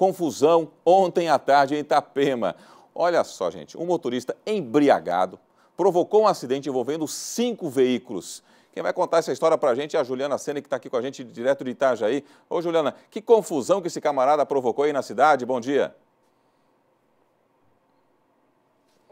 confusão ontem à tarde em Itapema. Olha só, gente, um motorista embriagado provocou um acidente envolvendo cinco veículos. Quem vai contar essa história para a gente é a Juliana Sene, que está aqui com a gente direto de Itajaí. Ô, Juliana, que confusão que esse camarada provocou aí na cidade. Bom dia.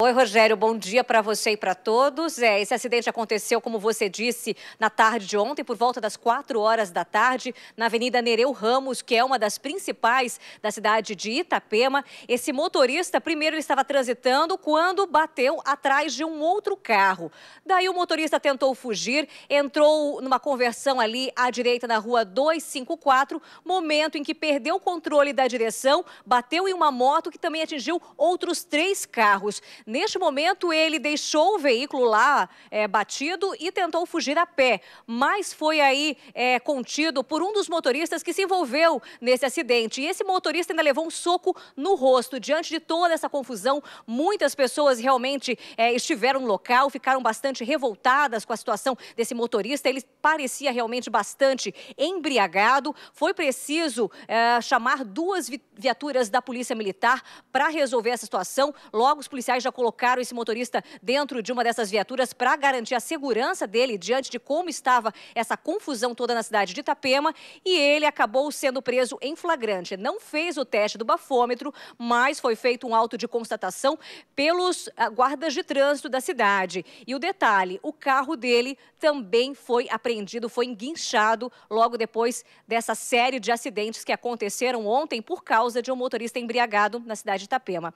Oi, Rogério, bom dia para você e para todos. É, esse acidente aconteceu, como você disse, na tarde de ontem, por volta das 4 horas da tarde, na Avenida Nereu Ramos, que é uma das principais da cidade de Itapema. Esse motorista, primeiro, ele estava transitando quando bateu atrás de um outro carro. Daí o motorista tentou fugir, entrou numa conversão ali à direita na rua 254, momento em que perdeu o controle da direção, bateu em uma moto que também atingiu outros três carros. Neste momento, ele deixou o veículo lá é, batido e tentou fugir a pé, mas foi aí é, contido por um dos motoristas que se envolveu nesse acidente. E esse motorista ainda levou um soco no rosto. Diante de toda essa confusão, muitas pessoas realmente é, estiveram no local, ficaram bastante revoltadas com a situação desse motorista. Ele parecia realmente bastante embriagado. Foi preciso é, chamar duas viaturas da Polícia Militar para resolver essa situação. Logo, os policiais já colocaram esse motorista dentro de uma dessas viaturas para garantir a segurança dele diante de como estava essa confusão toda na cidade de Itapema e ele acabou sendo preso em flagrante. Não fez o teste do bafômetro, mas foi feito um auto de constatação pelos ah, guardas de trânsito da cidade. E o detalhe, o carro dele também foi apreendido, foi enguinchado logo depois dessa série de acidentes que aconteceram ontem por causa de um motorista embriagado na cidade de Itapema.